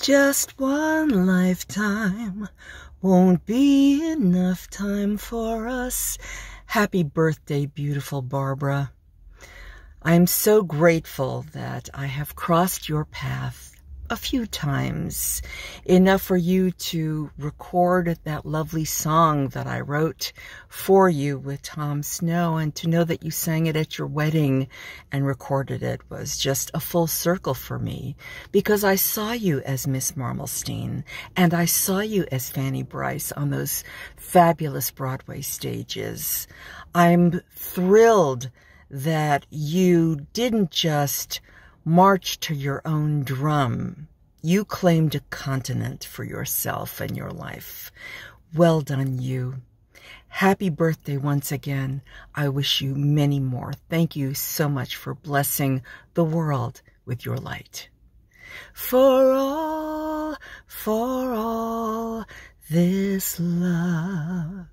Just one lifetime won't be enough time for us. Happy birthday, beautiful Barbara. I am so grateful that I have crossed your path a few times, enough for you to record that lovely song that I wrote for you with Tom Snow and to know that you sang it at your wedding and recorded it was just a full circle for me because I saw you as Miss Marmalstein and I saw you as Fanny Bryce on those fabulous Broadway stages. I'm thrilled that you didn't just march to your own drum. You claimed a continent for yourself and your life. Well done, you. Happy birthday once again. I wish you many more. Thank you so much for blessing the world with your light. For all, for all this love.